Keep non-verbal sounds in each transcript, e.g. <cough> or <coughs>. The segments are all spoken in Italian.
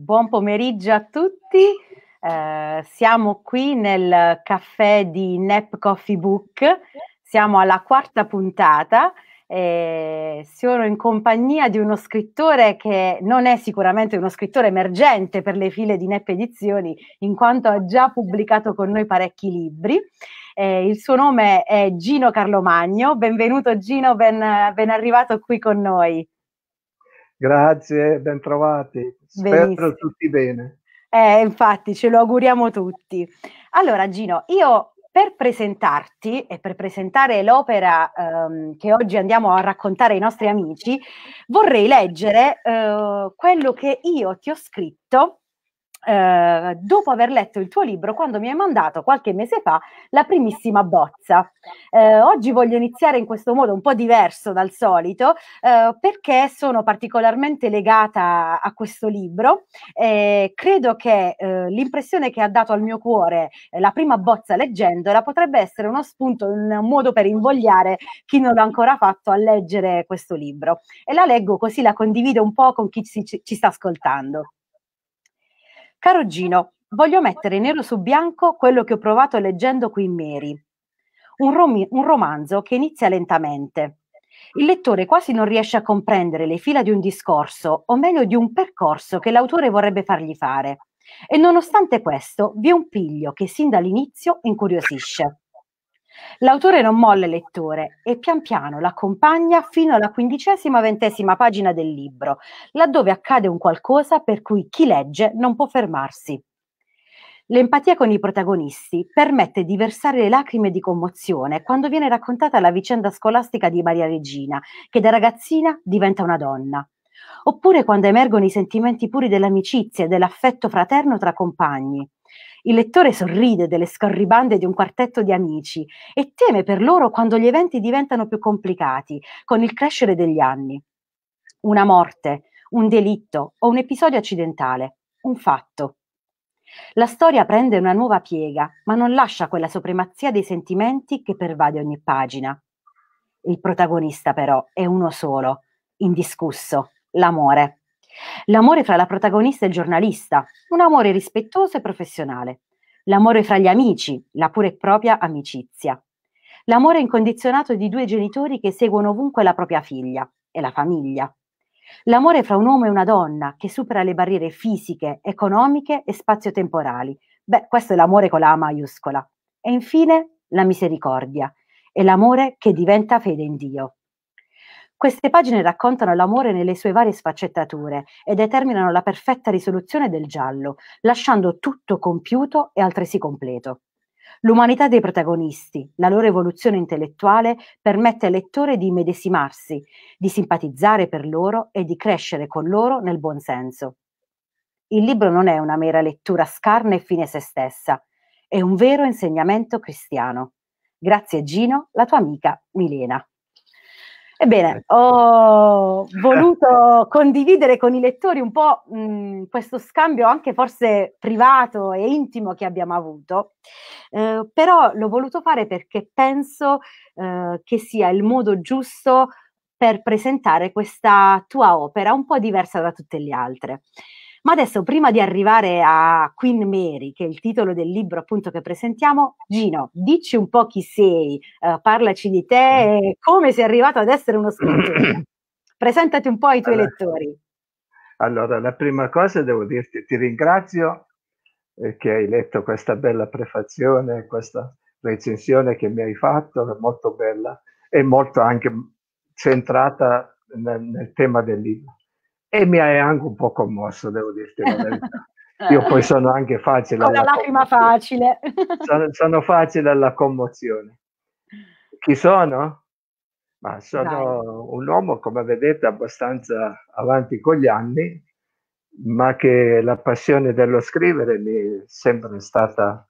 Buon pomeriggio a tutti. Eh, siamo qui nel caffè di Nep Coffee Book. Siamo alla quarta puntata. Eh, sono in compagnia di uno scrittore che non è sicuramente uno scrittore emergente per le file di Nep Edizioni, in quanto ha già pubblicato con noi parecchi libri. Eh, il suo nome è Gino Carlo Magno. Benvenuto Gino, ben, ben arrivato qui con noi. Grazie, ben trovati. Spero Benissimo. tutti bene. Eh, infatti, ce lo auguriamo tutti. Allora, Gino, io per presentarti e per presentare l'opera ehm, che oggi andiamo a raccontare ai nostri amici, vorrei leggere eh, quello che io ti ho scritto eh, dopo aver letto il tuo libro, quando mi hai mandato qualche mese fa la primissima bozza. Eh, oggi voglio iniziare in questo modo un po' diverso dal solito, eh, perché sono particolarmente legata a questo libro. Eh, credo che eh, l'impressione che ha dato al mio cuore eh, la prima bozza leggendola potrebbe essere uno spunto, un modo per invogliare chi non l'ha ancora fatto a leggere questo libro. E la leggo così la condivido un po' con chi ci, ci sta ascoltando. Caro Gino, voglio mettere nero su bianco quello che ho provato leggendo Queen Mary, un, rom- un romanzo che inizia lentamente. Il lettore quasi non riesce a comprendere le fila di un discorso, o meglio di un percorso che l'autore vorrebbe fargli fare. E nonostante questo, vi è un piglio che sin dall'inizio incuriosisce. L'autore non molla il lettore e pian piano l'accompagna fino alla quindicesima-ventesima pagina del libro, laddove accade un qualcosa per cui chi legge non può fermarsi. L'empatia con i protagonisti permette di versare le lacrime di commozione quando viene raccontata la vicenda scolastica di Maria Regina, che da ragazzina diventa una donna. Oppure quando emergono i sentimenti puri dell'amicizia e dell'affetto fraterno tra compagni. Il lettore sorride delle scorribande di un quartetto di amici e teme per loro quando gli eventi diventano più complicati con il crescere degli anni. Una morte, un delitto o un episodio accidentale, un fatto. La storia prende una nuova piega, ma non lascia quella supremazia dei sentimenti che pervade ogni pagina. Il protagonista però è uno solo, indiscusso, l'amore l'amore fra la protagonista e il giornalista, un amore rispettoso e professionale, l'amore fra gli amici, la pura e propria amicizia, l'amore incondizionato di due genitori che seguono ovunque la propria figlia e la famiglia, l'amore fra un uomo e una donna che supera le barriere fisiche, economiche e spazio-temporali. Beh, questo è l'amore con la A maiuscola. E infine la misericordia, è l'amore che diventa fede in Dio. Queste pagine raccontano l'amore nelle sue varie sfaccettature e determinano la perfetta risoluzione del giallo, lasciando tutto compiuto e altresì completo. L'umanità dei protagonisti, la loro evoluzione intellettuale permette al lettore di immedesimarsi, di simpatizzare per loro e di crescere con loro nel buon senso. Il libro non è una mera lettura scarna e fine a se stessa, è un vero insegnamento cristiano. Grazie Gino, la tua amica Milena. Ebbene, ecco. ho voluto condividere con i lettori un po' mh, questo scambio anche forse privato e intimo che abbiamo avuto, eh, però l'ho voluto fare perché penso eh, che sia il modo giusto per presentare questa tua opera un po' diversa da tutte le altre. Ma adesso, prima di arrivare a Queen Mary, che è il titolo del libro appunto che presentiamo, Gino, dici un po' chi sei, eh, parlaci di te mm. e come sei arrivato ad essere uno scrittore. <coughs> Presentati un po' ai tuoi allora, lettori. Allora, la prima cosa devo dirti, ti ringrazio eh, che hai letto questa bella prefazione, questa recensione che mi hai fatto, è molto bella e molto anche centrata nel, nel tema del libro e mi hai anche un po' commosso, devo dirti la verità. <laughs> Io poi sono anche facile. Con la lacrima facile. Sono, sono, facile alla commozione. Chi sono? Ma sono Dai. un uomo, come vedete, abbastanza avanti con gli anni, ma che la passione dello scrivere mi è sempre stata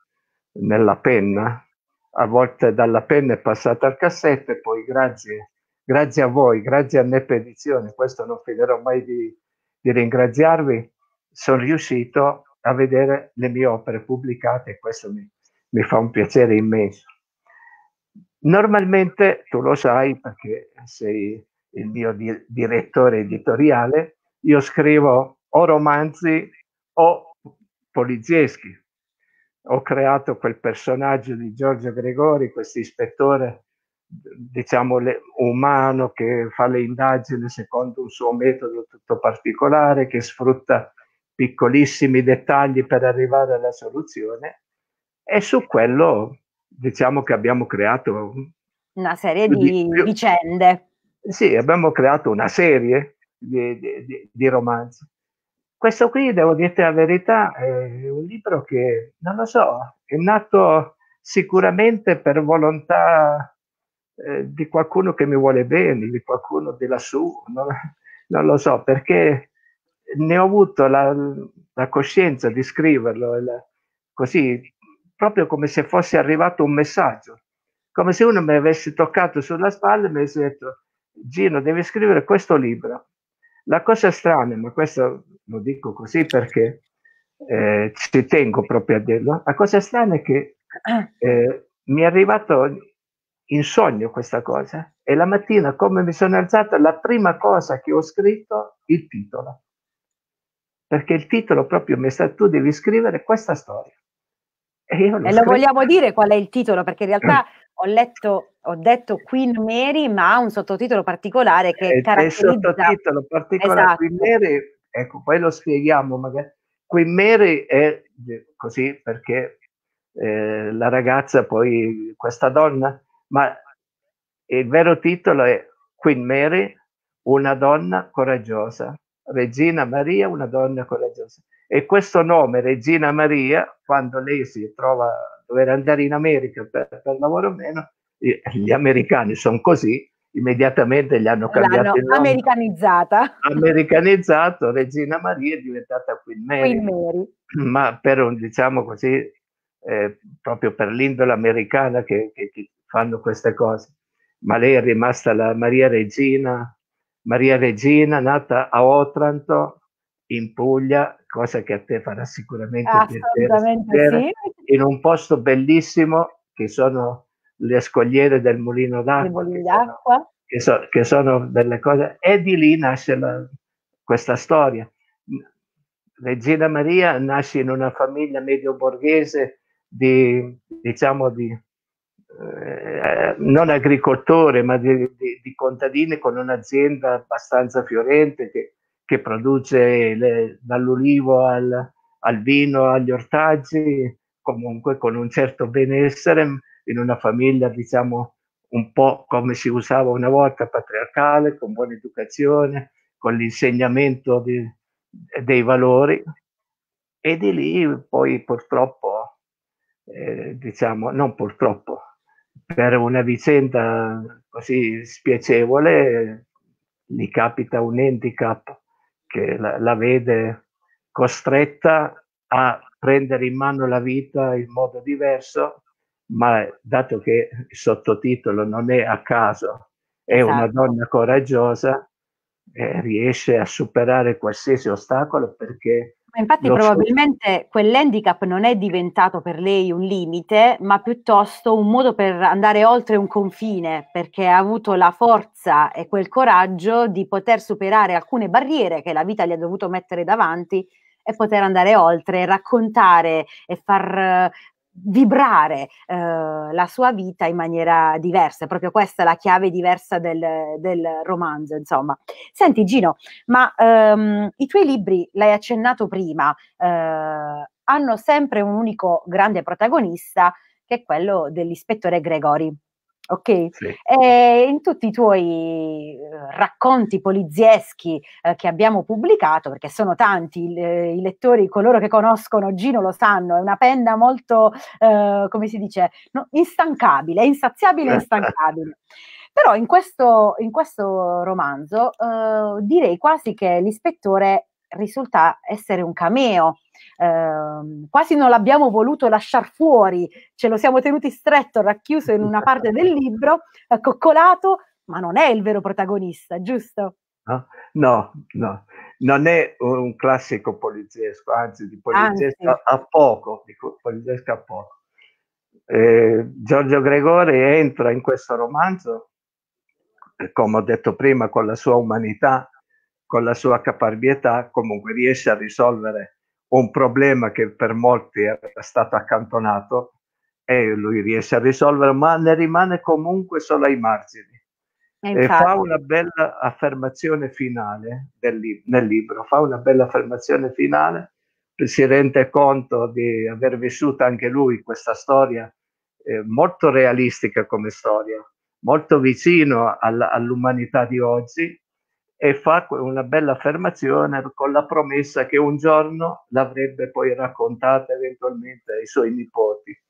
nella penna. A volte dalla penna è passata al cassetto e poi grazie Grazie a voi, grazie a Neppe Edizioni, questo non finirò mai di, di ringraziarvi, sono riuscito a vedere le mie opere pubblicate e questo mi, mi fa un piacere immenso. Normalmente, tu lo sai perché sei il mio di- direttore editoriale, io scrivo o romanzi o polizieschi. Ho creato quel personaggio di Giorgio Gregori, questo ispettore diciamo, le, umano che fa le indagini secondo un suo metodo tutto particolare, che sfrutta piccolissimi dettagli per arrivare alla soluzione e su quello diciamo che abbiamo creato una serie di, di vicende. Sì, abbiamo creato una serie di, di, di, romanzi. Questo qui, devo dirti la verità, è un libro che, non lo so, è nato sicuramente per volontà eh, di qualcuno che mi vuole bene, di qualcuno di lassù, no? <laughs> non lo so, perché ne ho avuto la, la coscienza di scriverlo la, così, proprio come se fosse arrivato un messaggio, come se uno mi avesse toccato sulla spalla e mi avesse detto Gino, devi scrivere questo libro. La cosa strana, ma questo lo dico così perché eh, ci tengo proprio a dirlo, la cosa strana è che <clears throat> eh, mi è arrivato in sogno questa cosa e la mattina come mi sono alzata la prima cosa che ho scritto il titolo perché il titolo proprio mi è tu devi scrivere questa storia e, e lo vogliamo dire qual è il titolo perché in realtà <clears throat> ho letto ho detto Queen Mary ma ha un sottotitolo particolare che e, caratterizza il sottotitolo particolare esatto. Queen Mary ecco poi lo spieghiamo magari Queen Mary è eh, così perché eh, la ragazza poi questa donna ma il vero titolo è Queen Mary, una donna coraggiosa, Regina Maria, una donna coraggiosa. E questo nome, Regina Maria, quando lei si trova a dover andare in America per, per lavoro o meno, gli americani sono così, immediatamente gli hanno cambiato L'hanno americanizzata. Americanizzato, Regina Maria è diventata Queen Mary. Queen Mary. Ma per un, diciamo così, eh, proprio per l'indole americana che, che, che, fanno queste cose. Ma lei è rimasta la Maria Regina, Maria Regina nata a Otranto, in Puglia, cosa che a te farà sicuramente piacere, sapere, sì. in un posto bellissimo che sono le scogliere del mulino d'acqua, mulino d'acqua. Sono, che, so, che, sono delle cose, e di lì nasce la, questa storia. Regina Maria nasce in una famiglia medio borghese di, diciamo, di eh, eh, non agricoltore, ma di, di, di, contadini con un'azienda abbastanza fiorente che, che produce le, dall'ulivo al, al, vino, agli ortaggi, comunque con un certo benessere in una famiglia, diciamo, un po' come si usava una volta, patriarcale, con buona educazione, con l'insegnamento di, dei valori. E di lì poi purtroppo, eh, diciamo, non purtroppo, per una vicenda così spiacevole gli capita un handicap che la, la, vede costretta a prendere in mano la vita in modo diverso, ma dato che il sottotitolo non è a caso, è esatto. una donna coraggiosa, eh, riesce a superare qualsiasi ostacolo perché ma infatti probabilmente so. quell'handicap non è diventato per lei un limite, ma piuttosto un modo per andare oltre un confine, perché ha avuto la forza e quel coraggio di poter superare alcune barriere che la vita gli ha dovuto mettere davanti e poter andare oltre, raccontare e far vibrare eh, la sua vita in maniera diversa, proprio questa è la chiave diversa del, del romanzo, insomma. Senti Gino, ma ehm, i tuoi libri, l'hai accennato prima, eh, hanno sempre un unico grande protagonista che è quello dell'ispettore Gregori ok? Sì. Eh, in tutti i tuoi eh, racconti polizieschi eh, che abbiamo pubblicato, perché sono tanti i, eh, i lettori, coloro che conoscono Gino lo sanno, è una penna molto, eh, come si dice, no, instancabile, insaziabile e instancabile. Però in questo, in questo romanzo eh, direi quasi che l'ispettore risulta essere un cameo, Ehm, quasi non l'abbiamo voluto lasciar fuori, ce lo siamo tenuti stretto, racchiuso in una parte del libro, eh, coccolato, ma non è il vero protagonista, giusto? No, no, non è un classico poliziesco, anzi di poliziesco anzi. a poco, di poliziesco a poco. Eh, Giorgio Gregori entra in questo romanzo, come ho detto prima, con la sua umanità, con la sua caparbietà, comunque riesce a risolvere un problema che per molti era stato accantonato e lui riesce a risolvere, ma ne rimane comunque solo ai margini. E fa una bella affermazione finale lib- nel libro, fa una bella affermazione finale, si rende conto di aver vissuto anche lui questa storia eh, molto realistica come storia, molto vicino all- all'umanità di oggi, e fa una bella affermazione con la promessa che un giorno l'avrebbe poi raccontata eventualmente ai suoi nipoti.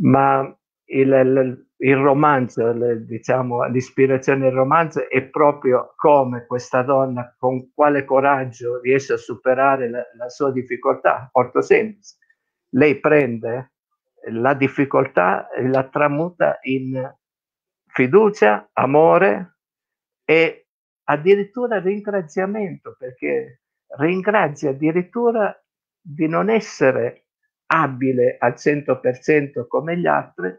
Ma il, il romanzo, le, diciamo, l'ispirazione del romanzo è proprio come questa donna, con quale coraggio riesce a superare la, la sua difficoltà. Molto semplice. Lei prende la difficoltà e la tramuta in fiducia, amore e addirittura ringraziamento, perché ringrazia addirittura di non essere abile al 100% come gli altri,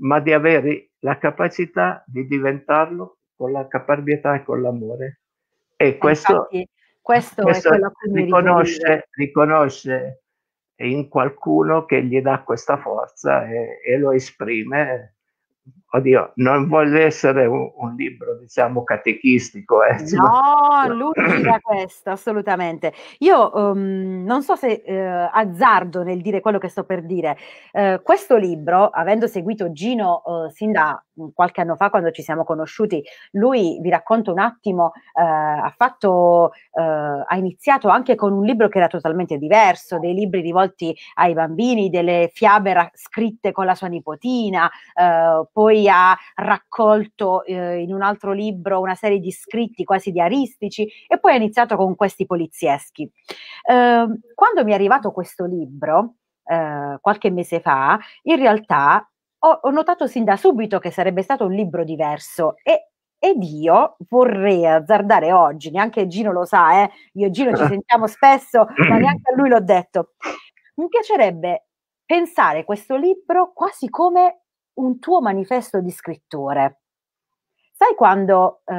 ma di avere la capacità di diventarlo con la caparbietà e con l'amore. E eh, questo, Infatti, questo, questo riconosce, riconosce, in qualcuno che gli dà questa forza e, e lo esprime oddio, non voglio essere un, un libro, diciamo, catechistico. Eh, <laughs> no, cioè l'ultima <clears throat> questo, assolutamente. Io um, non so se eh, azzardo nel dire quello che sto per dire. Eh, questo libro, avendo seguito Gino uhm, sin da mhmm, qualche anno fa quando ci siamo conosciuti, lui, vi racconto un attimo, ha, fatto, ha iniziato anche con un libro che era totalmente diverso, dei libri rivolti ai bambini, delle fiabe ra- scritte con la sua nipotina, poi poi ha raccolto eh, in un altro libro una serie di scritti quasi diaristici e poi ha iniziato con questi polizieschi. Eh, quando mi è arrivato questo libro, eh, qualche mese fa, in realtà ho, ho notato sin da subito che sarebbe stato un libro diverso e ed io vorrei azzardare oggi, neanche Gino lo sa, eh? io e Gino ci <laughs> sentiamo spesso, ma neanche a lui l'ho detto. Mi piacerebbe pensare questo libro quasi come un tuo manifesto di scrittore. Sai quando eh,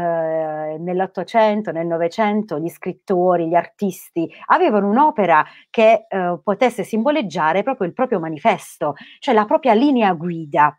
nell'Ottocento, nel Novecento gli scrittori, gli artisti avevano un'opera che eh, potesse simboleggiare proprio il proprio manifesto, cioè la propria linea guida.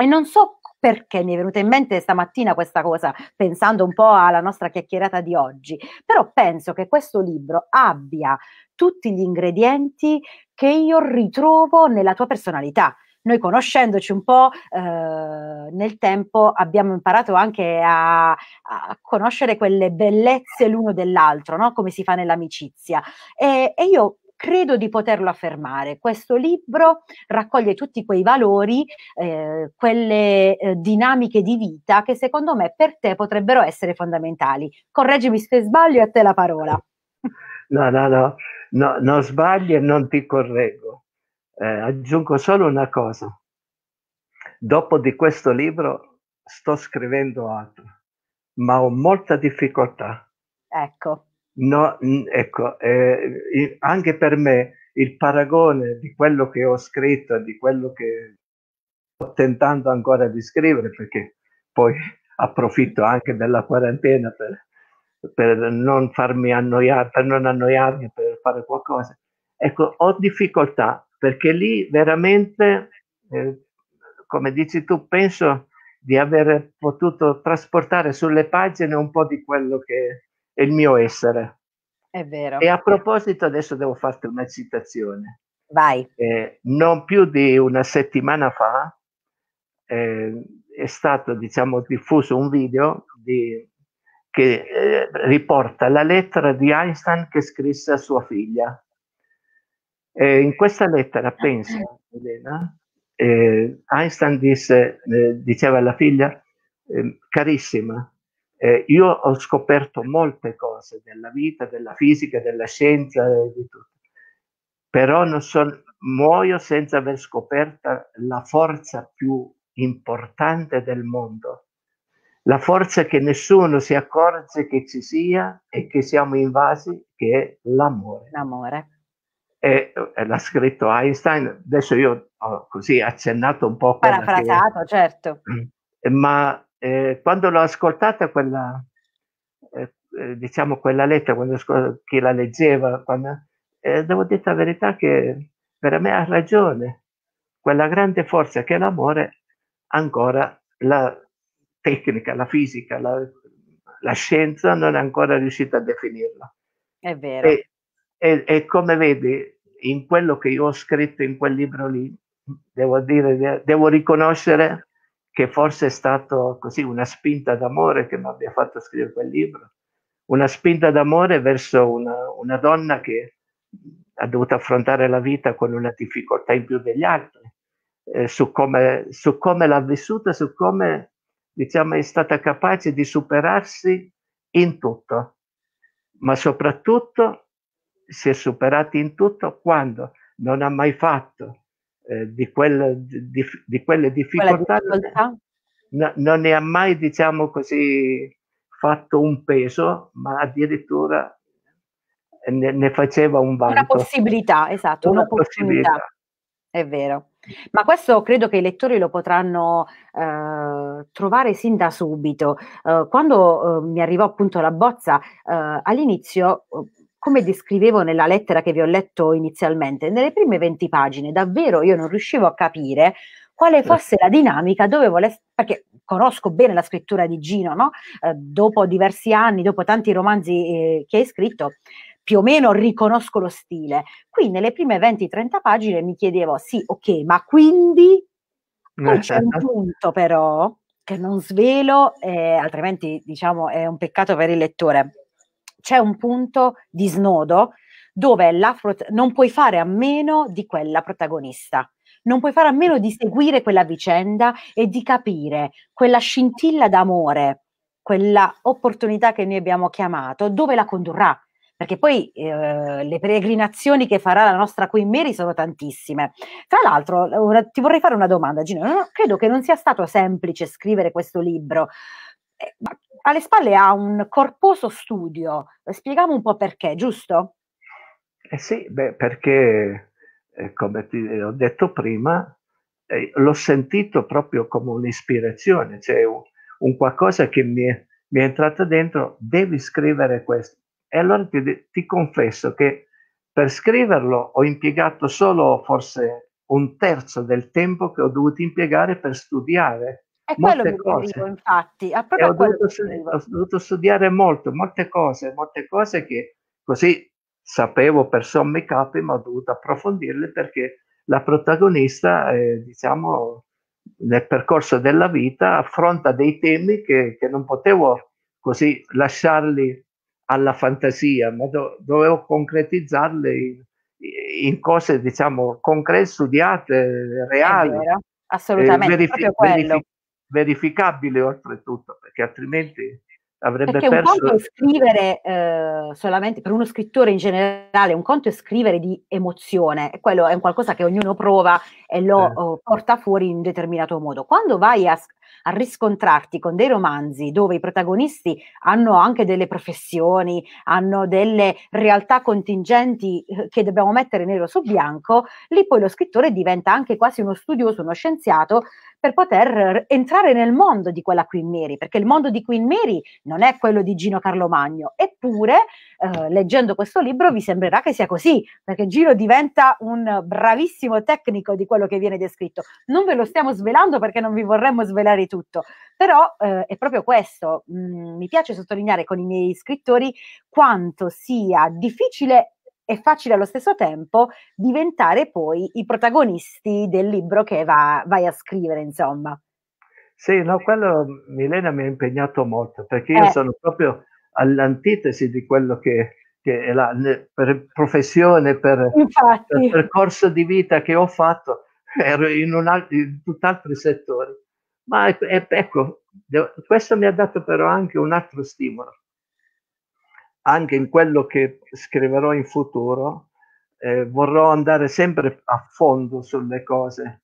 E non so perché mi è venuta in mente stamattina questa cosa, pensando un po' alla nostra chiacchierata di oggi, però penso che questo libro abbia tutti gli ingredienti che io ritrovo nella tua personalità noi conoscendoci un po' eh, nel tempo abbiamo imparato anche a, a conoscere quelle bellezze l'uno dell'altro, no? come si fa nell'amicizia. E, e io credo di poterlo affermare. Questo libro raccoglie tutti quei valori, eh, quelle eh, dinamiche di vita che secondo me per te potrebbero essere fondamentali. Correggimi se sbaglio e a te la parola. No, no, no, no non sbagli e non ti correggo. Eh, aggiungo solo una cosa. Dopo di questo libro sto scrivendo altro, ma ho molta difficoltà. Ecco. No, ecco, eh, anche per me il paragone di quello che ho scritto, e di quello che sto tentando ancora di scrivere, perché poi <laughs> approfitto anche della quarantena per, per non farmi annoiare, per non annoiarmi, per fare qualcosa. Ecco, ho difficoltà perché lì veramente, eh, come dici tu, penso di aver potuto trasportare sulle pagine un po' di quello che è il mio essere. È vero. E a proposito, adesso devo farti una citazione. Vai. Eh, non più di una settimana fa eh, è stato diciamo, diffuso un video di, che eh, riporta la lettera di Einstein che scrisse a sua figlia. E in questa lettera, eh. pensa Elena, eh, Einstein disse, eh, diceva alla figlia, ehm, eh, carissima, io ho scoperto molte cose della vita, della fisica, della scienza e di tutto, però non son, muoio senza aver scoperto la forza più importante del mondo, la forza che nessuno si accorge che ci sia e che siamo invasi, che è l'amore. L'amore e l'ha scritto Einstein, adesso io ho così accennato un po'. Parafrasato, che... certo. Mm. Ma eh, quando l'ho ascoltata quella, eh, eh diciamo quella lettera, quando chi la leggeva, quando, eh, devo dire la verità che per me ha ragione, quella grande forza che è l'amore, ancora la tecnica, la fisica, la, la scienza non è ancora riuscita a definirla. È vero. E, e, e, come vedi, in quello che io ho scritto in quel libro lì, devo, dire, devo riconoscere che forse è stato così una spinta d'amore che mi abbia fatto scrivere quel libro, una spinta d'amore verso una, una donna che ha dovuto affrontare la vita con una difficoltà in più degli altri, eh, su, come, su come l'ha vissuta, su come diciamo, è stata capace di superarsi in tutto, ma soprattutto si è superati in tutto quando non ha mai fatto eh, di, quel, di, di, quelle difficoltà, difficoltà. No, non ne ha mai, diciamo così, fatto un peso, ma addirittura eh, ne, ne faceva un vanto. Una possibilità, esatto, una, una possibilità. È vero. Ma questo credo che i lettori lo potranno eh, trovare sin da subito. Eh, quando eh, mi arrivò appunto la bozza, eh, all'inizio eh, come descrivevo nella lettera che vi ho letto inizialmente, nelle prime 20 pagine davvero io non riuscivo a capire quale certo. fosse la dinamica dove volesse, perché conosco bene la scrittura di Gino, no? eh, dopo diversi anni, dopo tanti romanzi eh, che hai scritto, più o meno riconosco lo stile. Qui nelle prime 20-30 pagine mi chiedevo, sì, ok, ma quindi... Poi c'è un punto però che non svelo, eh, altrimenti diciamo è un peccato per il lettore c'è un punto di snodo dove non puoi fare a meno di quella protagonista. Non puoi fare a meno di seguire quella vicenda e di capire quella scintilla d'amore, quella opportunità che noi abbiamo chiamato, dove la condurrà perché poi eh, le peregrinazioni che farà la nostra Queen Mary sono tantissime. Tra l'altro, una, ti vorrei fare una domanda, Gino. No, credo che non sia stato semplice scrivere questo libro. Eh, ma alle spalle ha un corposo studio, spieghiamo un po' perché, giusto? Eh sì, beh, perché eh, come ti eh, ho detto prima, eh, l'ho sentito proprio come un'ispirazione, cioè un, un qualcosa che mi è, mi è, entrato dentro, devi scrivere questo. E allora ti, ti confesso che per scriverlo ho impiegato solo forse un terzo del tempo che ho dovuto impiegare per studiare è quello che dico, infatti. È ho, dovuto, ho dovuto studiare molto, molte cose, molte cose che così sapevo per sommi capi, ma ho dovuto approfondirle perché la protagonista, eh, diciamo, nel percorso della vita affronta dei temi che, che non potevo così lasciarli alla fantasia, ma do, dovevo concretizzarli in, in, cose, diciamo, concrete, studiate, reali. Eh, assolutamente, eh, verifi- verifi- verificabile oltretutto, perché altrimenti avrebbe perché perso... un conto è scrivere eh, solamente, per uno scrittore in generale, un conto è scrivere di emozione, e quello è un qualcosa che ognuno prova e lo eh. porta fuori in un determinato modo. Quando vai a, a riscontrarti con dei romanzi dove i protagonisti hanno anche delle professioni, hanno delle realtà contingenti eh, che dobbiamo mettere nero su bianco, lì poi lo scrittore diventa anche quasi uno studioso, uno scienziato, per poter entrare nel mondo di quella Queen Mary, perché il mondo di Queen Mary non è quello di Gino Carlo Magno, eppure eh, leggendo questo libro vi sembrerà che sia così, perché Gino diventa un bravissimo tecnico di quello che viene descritto. Non ve lo stiamo svelando perché non vi vorremmo svelare tutto, però eh, è proprio questo, mm, mi piace sottolineare con i miei scrittori quanto sia difficile è facile allo stesso tempo diventare poi i protagonisti del libro che va, vai a scrivere, insomma. Sì, no, quello Milena mi ha impegnato molto perché io eh. sono proprio all'antitesi di quello che, che è la per professione, per, per il percorso di vita che ho fatto, <laughs> ero in, un alt- in tutt'altri settori. Ma ecco, questo mi ha dato però anche un altro stimolo, anche in quello che scriverò in futuro, eh, vorrò andare sempre a fondo sulle cose,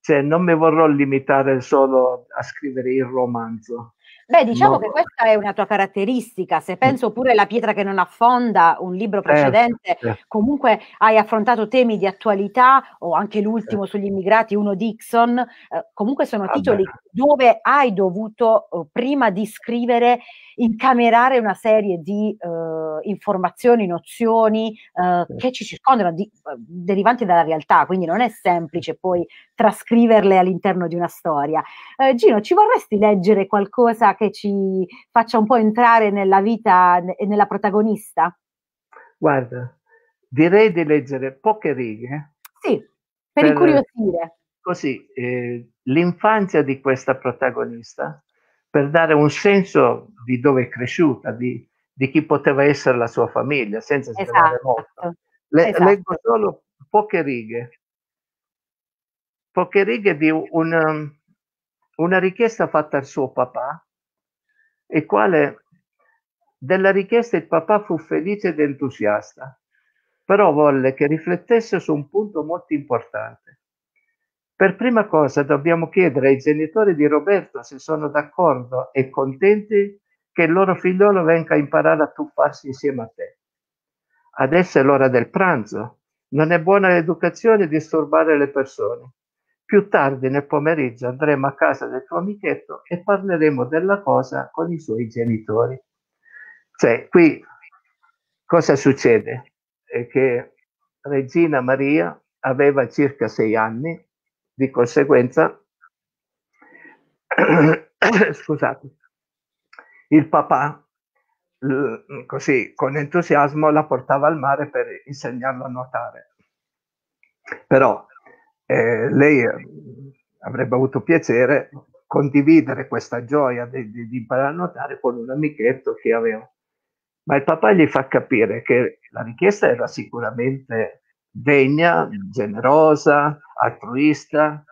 cioè non mi vorrò limitare solo a scrivere il romanzo. Beh, diciamo no. che questa è una tua caratteristica, se penso pure La pietra che non affonda, un libro certo, precedente, eh, comunque hai affrontato temi di attualità o anche l'ultimo eh. sugli immigrati, uno Dixon, eh, comunque sono Vabbè. titoli dove hai dovuto eh, prima di scrivere incamerare una serie di eh, informazioni, nozioni eh, che ci circondano, di, eh, derivanti dalla realtà, quindi non è semplice poi trascriverle all'interno di una storia. Eh, Gino, ci vorresti leggere qualcosa che ci faccia un po' entrare nella vita e nella protagonista? Guarda, direi di leggere poche righe. Sì, per, per incuriosire così eh, l'infanzia di questa protagonista per dare un senso di dove è cresciuta, di, di chi poteva essere la sua famiglia, senza svelare esatto. molto. Le, esatto. Leggo solo poche righe, poche righe di una, una richiesta fatta al suo papà, il quale della richiesta il papà fu felice ed entusiasta, però volle che riflettesse su un punto molto importante. Per prima cosa dobbiamo chiedere ai genitori di Roberto se sono d'accordo e contenti che il loro figliolo venga a imparare a tuffarsi insieme a te. Adesso è l'ora del pranzo. Non è buona l'educazione disturbare le persone. Più tardi nel pomeriggio andremo a casa del tuo amichetto e parleremo della cosa con i suoi genitori. Cioè, qui cosa succede? È che Regina Maria aveva circa sei anni di conseguenza, <coughs> scusate, il papà così con entusiasmo la portava al mare per insegnarla a nuotare. Però eh, lei eh, avrebbe avuto piacere condividere questa gioia di, di, di imparare a nuotare con un amichetto che aveva. Ma il papà gli fa capire che la richiesta era sicuramente degna, generosa, altruista,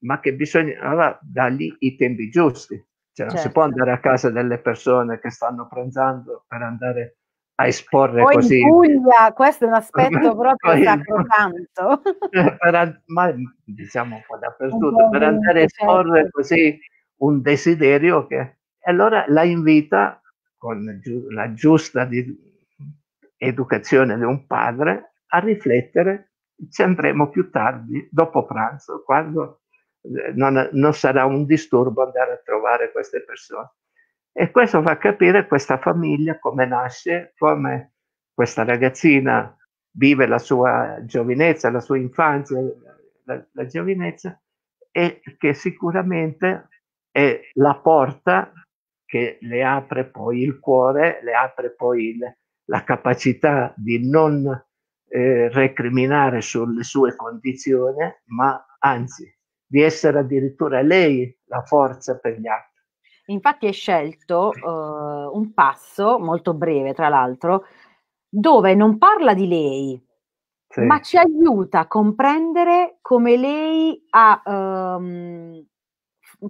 ma che bisognava dargli i tempi giusti. Cioè, certo. non si può certo. andare a casa delle persone che stanno pranzando per andare a esporre Poi così. In Puglia, questo è un <laughs> aspetto proprio sacrosanto. <laughs> per, ma diciamo un po' dappertutto, per andare a certo. esporre così un desiderio che... E allora la invita con la giusta di, educazione di un padre a riflettere ci andremo più tardi, dopo pranzo, quando eh, non, non, sarà un disturbo andare a trovare queste persone. E questo fa capire questa famiglia, come nasce, come questa ragazzina vive la sua giovinezza, la sua infanzia, la, la giovinezza, e che sicuramente è la porta che le apre poi il cuore, le apre poi il, la capacità di non eh, recriminare sulle sue condizioni, ma anzi di essere addirittura lei la forza per gli altri. Infatti hai scelto eh, un passo molto breve, tra l'altro, dove non parla di lei, sì. ma ci aiuta a comprendere come lei ha ehm,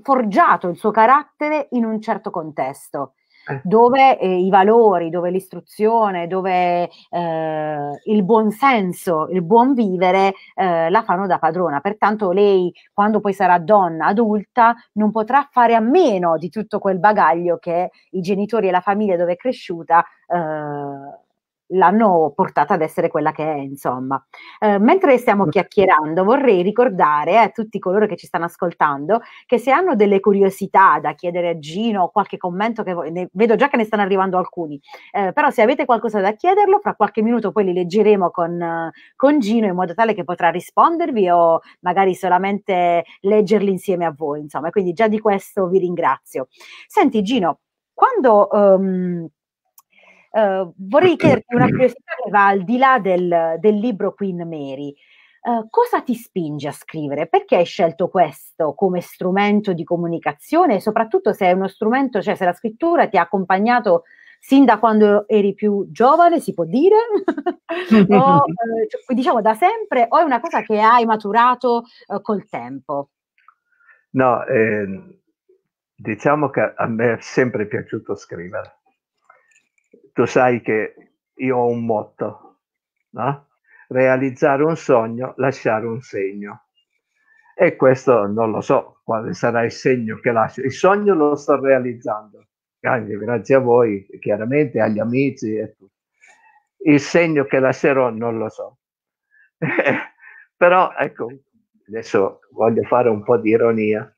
forgiato il suo carattere in un certo contesto. Eh. dove eh, i valori, dove l'istruzione, dove eh, il buon senso, il buon vivere eh, la fanno da padrona. Pertanto lei, quando poi sarà donna adulta, non potrà fare a meno di tutto quel bagaglio che i genitori e la famiglia dove è cresciuta eh, l'hanno portata ad essere quella che è, insomma. Eh, mentre stiamo chiacchierando, vorrei ricordare a tutti coloro che ci stanno ascoltando che se hanno delle curiosità da chiedere a Gino, qualche commento che vo- ne- vedo già che ne stanno arrivando alcuni, eh, però se avete qualcosa da chiederlo, fra qualche minuto poi li leggeremo con, con Gino in modo tale che potrà rispondervi o magari solamente leggerli insieme a voi, insomma. Quindi già di questo vi ringrazio. Senti Gino, quando... Um, Ehm, vorrei chiederti una curiosità <clears throat> che va al di là del, del libro Queen Mary. Eh, cosa ti spinge a scrivere? Perché hai scelto questo come strumento di comunicazione? E soprattutto se è uno strumento, cioè se la scrittura ti ha accompagnato sin da quando eri più giovane, si può dire, <laughs> o, <laughs> eh, diciamo da sempre, o è una cosa che hai maturato eh, col tempo? No, eh, diciamo che a me è sempre piaciuto scrivere tu sai che io ho un motto, no? realizzare un sogno, lasciare un segno. E questo non lo so quale sarà il segno che lascio. Il sogno lo sto realizzando, anche grazie a voi, chiaramente, agli amici e tutto. Il segno che lascerò non lo so. <laughs> Però ecco, adesso voglio fare un po' di ironia.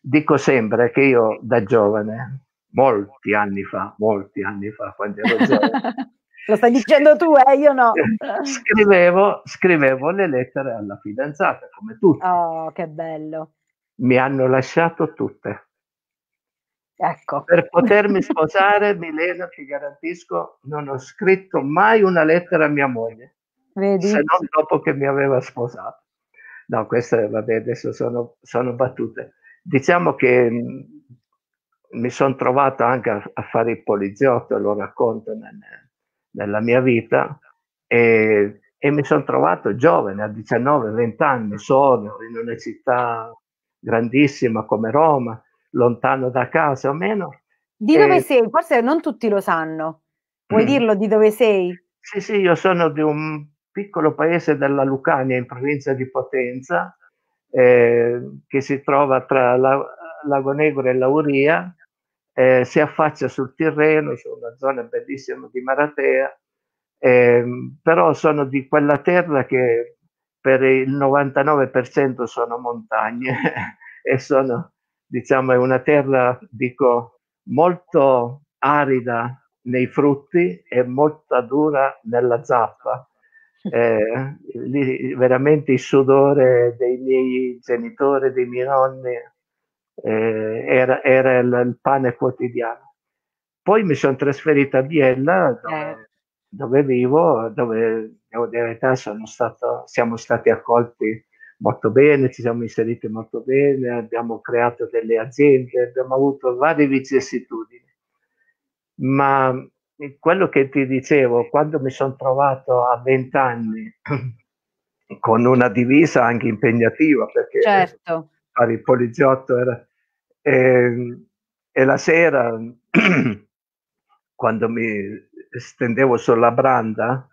Dico sempre che io da giovane molti anni fa, molti anni fa, quando ero giovane. <laughs> Lo stai dicendo tu, eh? Io no. <laughs> scrivevo, scrivevo le lettere alla fidanzata, come tutti. Oh, che bello. Mi hanno lasciato tutte. Ecco. Per potermi <laughs> sposare, Milena, ti garantisco, non ho scritto mai una lettera a mia moglie, Vedi? se non dopo che mi aveva sposato. No, queste, vabbè, adesso sono, sono battute. Diciamo che mi sono trovato anche a, a, fare il poliziotto, lo racconto nel, nella mia vita, e, e mi sono trovato giovane, a 19-20 anni, solo in una città grandissima come Roma, lontano da casa o meno. Di dove e... sei? Forse non tutti lo sanno. Vuoi mm. dirlo di dove sei? Sì, sì, io sono di un piccolo paese della Lucania, in provincia di Potenza, eh, che si trova tra la, Lago Negro e Lauria, eh, si affaccia sul Tirreno, c'è una zona bellissima di Maratea, ehm, però sono di quella terra che per il 99% sono montagne <laughs> e sono, diciamo, è una terra, dico, molto arida nei frutti e molto dura nella zappa. <laughs> Eh, lì, veramente il sudore dei miei genitori, dei miei nonni, eh, era, era il, il, pane quotidiano. Poi mi sono trasferito a Biella, dove, eh. dove vivo, dove devo dire la verità sono stato, siamo stati accolti molto bene, ci siamo inseriti molto bene, abbiamo creato delle aziende, abbiamo avuto varie vicissitudini. Ma quello che ti dicevo, quando mi sono trovato a 20 anni <clears throat> con una divisa anche impegnativa, perché certo fare il poliziotto era, e, ehm, e la sera <clears throat> quando mi stendevo sulla branda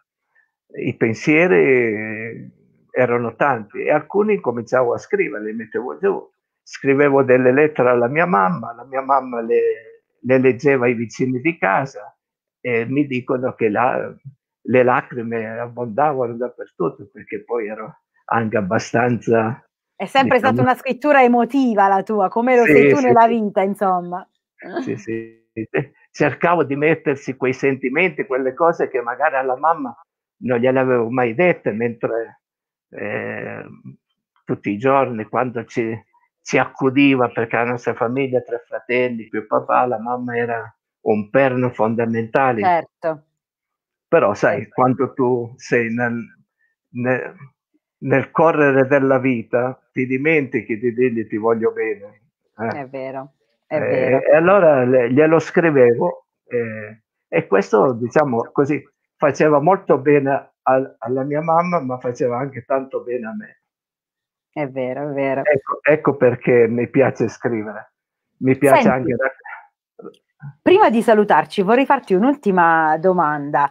i pensieri erano tanti e alcuni cominciavo a scrivere, li mettevo giù. Scrivevo delle lettere alla mia mamma, la mia mamma le, le leggeva ai vicini di casa e mi dicono che la, le lacrime abbondavano dappertutto perché poi ero anche abbastanza è sempre diciamo... stata una scrittura emotiva la tua, come lo sì, sei tu sì, nella vita, insomma. Sì, sì. <laughs> Cercavo di mettersi quei sentimenti, quelle cose che magari alla mamma non avevo mai dette, mentre eh, tutti i giorni quando ci, ci accudiva, perché la nostra famiglia, tre fratelli, più papà, la mamma era un perno fondamentale. Certo. Però sai, certo. quando tu sei nel, nel, nel correre della vita ti dimentichi di dirgli ti voglio bene. Eh? È vero, è eh, vero. E allora glielo scrivevo eh, e questo, diciamo così, faceva molto bene al, alla mia mamma, ma faceva anche tanto bene a me. È vero, è vero. Ecco, ecco perché mi piace scrivere. Mi piace Senti, anche... Prima di salutarci vorrei farti un'ultima domanda.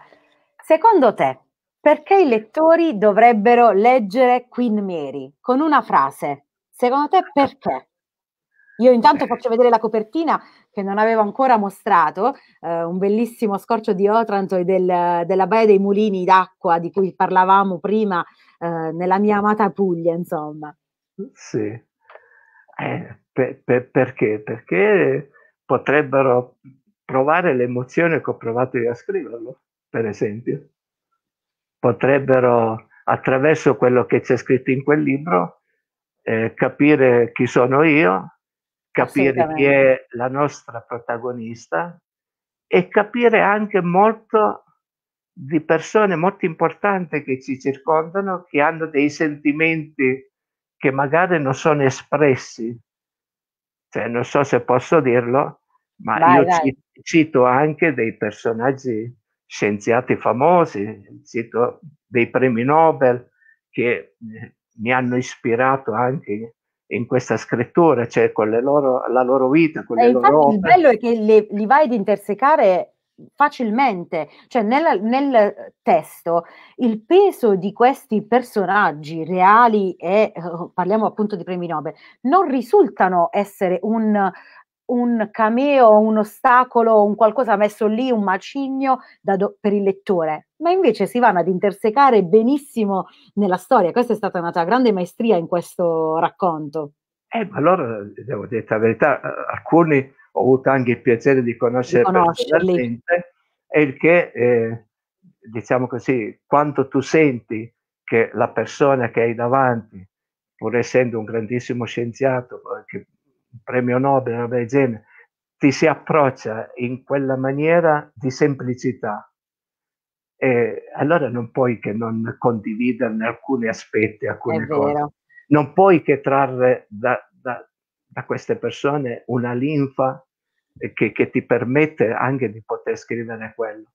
Secondo te, perché i lettori dovrebbero leggere Queen Mary? Con una frase. Secondo te perché? Io intanto faccio vedere la copertina che non avevo ancora mostrato, eh, un bellissimo scorcio di Otranto e del, della Baia dei Mulini d'acqua di cui parlavamo prima eh, nella mia amata Puglia, insomma. Sì, eh, per, per, perché? Perché potrebbero provare l'emozione che ho provato io a scriverlo, per esempio potrebbero, attraverso quello che c'è scritto in quel libro, eh, capire chi sono io, capire chi è la nostra protagonista e capire anche molto di persone molto importanti che ci circondano, che hanno dei sentimenti che magari non sono espressi. Cioè, non so se posso dirlo, ma vai, io vai. cito anche dei personaggi scienziati famosi, cito dei premi Nobel che eh, mi hanno ispirato anche in questa scrittura, cioè con loro, la loro vita, con e eh, le loro opere. Il bello è che le, li vai ad intersecare facilmente, cioè nel, nel, testo il peso di questi personaggi reali e eh, parliamo appunto di premi Nobel non risultano essere un un cameo, un ostacolo, un qualcosa messo lì, un macigno do- per il lettore, ma invece si vanno ad intersecare benissimo nella storia. Questa è stata una grande maestria in questo racconto. Eh, ma allora, devo dire la verità, eh, alcuni ho avuto anche il piacere di conoscere personalmente, e il che, eh, diciamo così, quanto tu senti che la persona che hai davanti, pur essendo un grandissimo scienziato, che premio Nobel, roba del genere, ti si approccia in quella maniera di semplicità. E allora non puoi che non condividerne alcuni aspetti, alcune cose. Non puoi che trarre da, da, da queste persone una linfa che, che, ti permette anche di poter scrivere quello.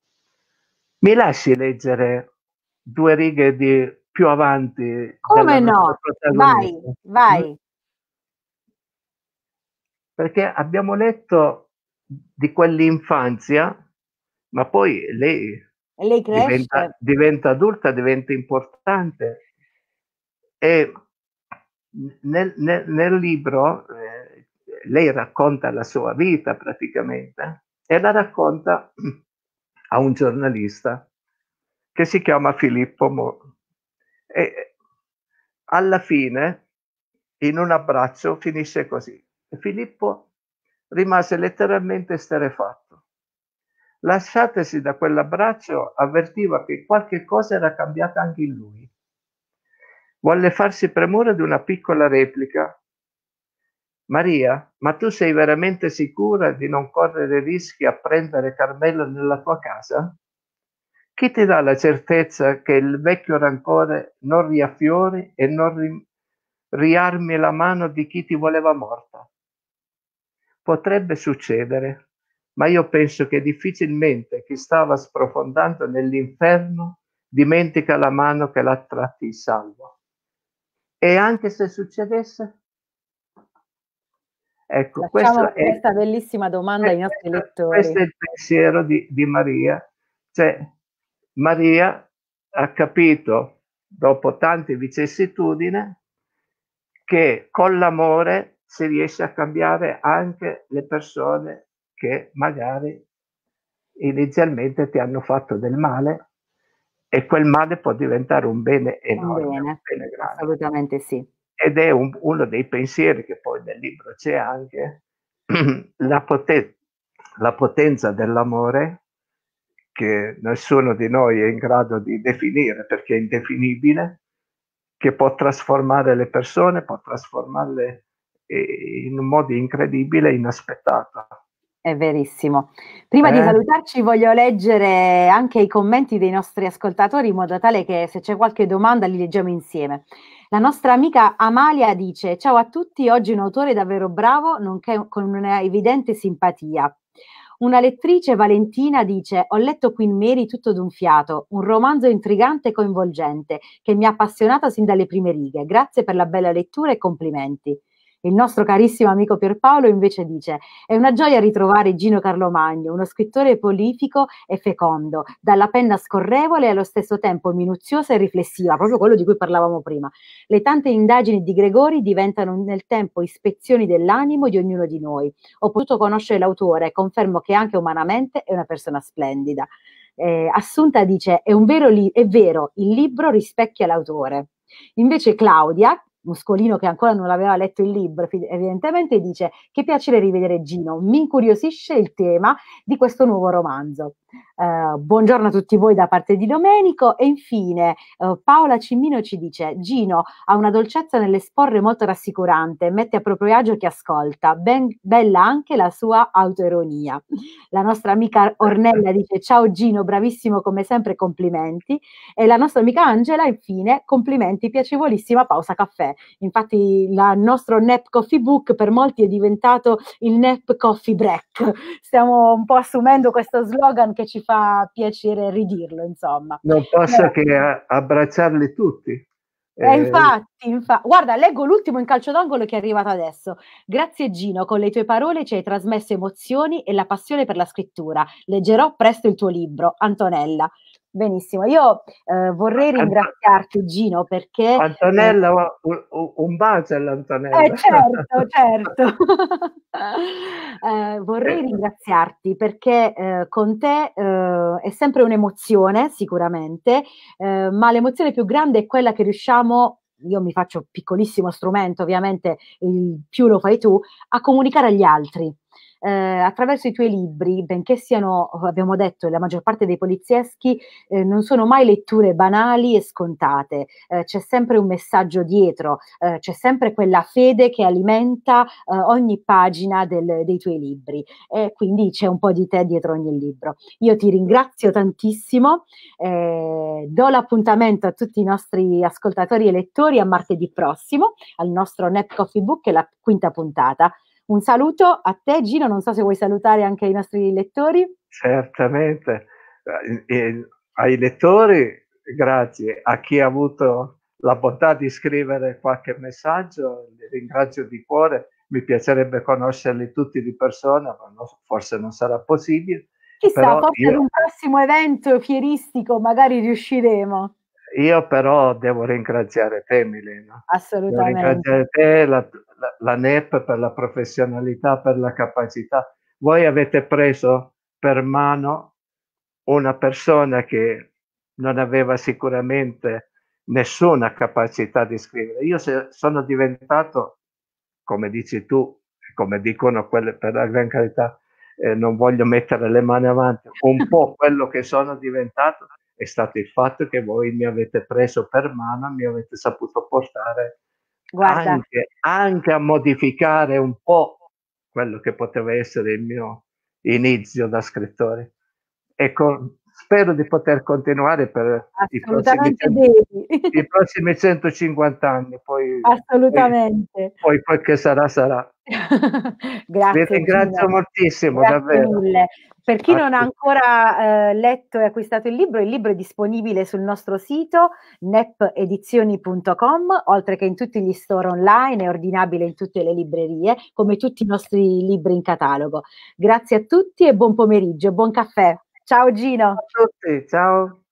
Mi lasci leggere due righe di più avanti. Come no? Vai, vai perché abbiamo letto di quell'infanzia, ma poi lei, lei diventa, diventa, adulta, diventa importante. E nel, nel, nel libro eh, lei racconta la sua vita praticamente e la racconta a un giornalista che si chiama Filippo Mo. E alla fine, in un abbraccio, finisce così. E Filippo rimase letteralmente sterefatto. Lasciatesi da quell'abbraccio, avvertiva che qualche cosa era cambiata anche in lui. Volle farsi premura di una piccola replica. Maria, ma tu sei veramente sicura di non correre rischi a prendere Carmelo nella tua casa? Chi ti dà la certezza che il vecchio rancore non riaffiori e non ri- riarmi la mano di chi ti voleva morta? Potrebbe succedere, ma io penso che difficilmente chi stava sprofondando nell'inferno dimentica la mano che l'ha tratti in salvo. E anche se succedesse? Ecco, Lasciamo questa, è, bellissima domanda ai nostri eh, eh, lettori. Questo è il pensiero di, di Maria. Cioè, Maria ha capito, dopo tante vicissitudini, che con l'amore se riesce a cambiare anche le persone che magari inizialmente ti hanno fatto del male e quel male può diventare un bene enorme, un bene, un bene Assolutamente sì. Ed è un, uno dei pensieri che poi nel libro c'è anche, <clears throat> la, poten- la potenza dell'amore che nessuno di noi è in grado di definire perché è indefinibile, che può trasformare le persone, può trasformarle in un modo incredibile e inaspettato. È verissimo. Prima eh. di salutarci voglio leggere anche i commenti dei nostri ascoltatori in modo tale che se c'è qualche domanda li leggiamo insieme. La nostra amica Amalia dice ciao a tutti, oggi un autore davvero bravo, nonché con una evidente simpatia. Una lettrice Valentina dice: Ho letto Queen Mary tutto d'un fiato, un romanzo intrigante e coinvolgente che mi ha appassionato sin dalle prime righe. Grazie per la bella lettura e complimenti. Il nostro carissimo amico Pierpaolo invece dice: È una gioia ritrovare Gino Carlo Magno, uno scrittore polifico e fecondo, dalla penna scorrevole e allo stesso tempo minuziosa e riflessiva, proprio quello di cui parlavamo prima. Le tante indagini di Gregori diventano nel tempo ispezioni dell'animo di ognuno di noi. Ho potuto conoscere l'autore e confermo che anche umanamente è una persona splendida. Eh, Assunta dice: è, vero, li- è vero, il libro rispecchia l'autore. Invece Claudia, Muscolino che ancora non aveva letto il libro, evidentemente dice che piacere rivedere Gino, mi incuriosisce il tema di questo nuovo romanzo eh, buongiorno a tutti voi da parte di Domenico e infine eh, Paola Cimmino ci dice Gino ha una dolcezza nell'esporre molto rassicurante, mette a proprio agio chi ascolta, ben, bella anche la sua autoironia. La nostra amica Ornella dice ciao Gino, bravissimo come sempre, complimenti e la nostra amica Angela infine complimenti, piacevolissima pausa caffè. Infatti il nostro NEP Coffee Book per molti è diventato il NEP Coffee Break. Stiamo un po' assumendo questo slogan che che ci fa piacere ridirlo, insomma. Non posso eh. che abbracciarli tutti. Eh, eh infatti, infatti, guarda, leggo l'ultimo in calcio d'angolo che è arrivato adesso. Grazie Gino, con le tue parole ci hai trasmesso emozioni e la passione per la scrittura. Leggerò presto il tuo libro, Antonella. Benissimo, io eh, vorrei ringraziarti Gino perché... Eh, Antonella, un bacio all'Antonella. Eh, certo, <laughs> certo. <laughs> eh, vorrei eh. ringraziarti perché eh, con te è sempre un'emozione sicuramente, ma l'emozione più grande è quella che riusciamo io mi faccio piccolissimo strumento, ovviamente il più lo fai tu, a comunicare agli altri eh, attraverso i tuoi libri, benché siano, abbiamo detto, la maggior parte dei polizieschi, eh, non sono mai letture banali e scontate, eh, c'è sempre un messaggio dietro, eh, c'è sempre quella fede che alimenta eh, ogni pagina del, dei tuoi libri e quindi c'è un po' di te dietro ogni libro. Io ti ringrazio tantissimo, eh, do l'appuntamento a tutti i nostri ascoltatori e lettori a martedì prossimo al nostro Net Coffee Book, che è la quinta puntata. Un saluto a te Gino, non so se vuoi salutare anche i nostri lettori. Certamente, e eh, eh, ai lettori grazie, a chi ha avuto la bontà di scrivere qualche messaggio, li ringrazio di cuore, mi piacerebbe conoscerli tutti di persona, ma no, forse non sarà possibile. Chissà, forse io... ad un prossimo evento fieristico magari riusciremo io però devo ringraziare te Milena. Assolutamente. Devo ringraziare te, la, la, la NEP per la professionalità, per la capacità. Voi avete preso per mano una persona che non aveva sicuramente nessuna capacità di scrivere. Io se, sono diventato, come dici tu, come dicono quelle per la gran carità, eh, non voglio mettere le mani avanti, un po' <laughs> quello che sono diventato è stato il fatto che voi mi avete preso per mano, mi avete saputo portare anche, anche, a modificare un po' quello che poteva essere il mio inizio da scrittore. Ecco, spero di poter continuare per i prossimi, i prossimi 150 anni. Poi, Assolutamente. Poi, poi quel che sarà, sarà. <laughs> grazie. Vi ringrazio moltissimo, grazie davvero. Mille. Per chi non ha ancora eh, letto e acquistato il libro, il libro è disponibile sul nostro sito nepedizioni.com, oltre che in tutti gli store online, è ordinabile in tutte le librerie, come tutti i nostri libri in catalogo. Grazie a tutti e buon pomeriggio, buon caffè. Ciao Gino. Ciao a tutti, ciao.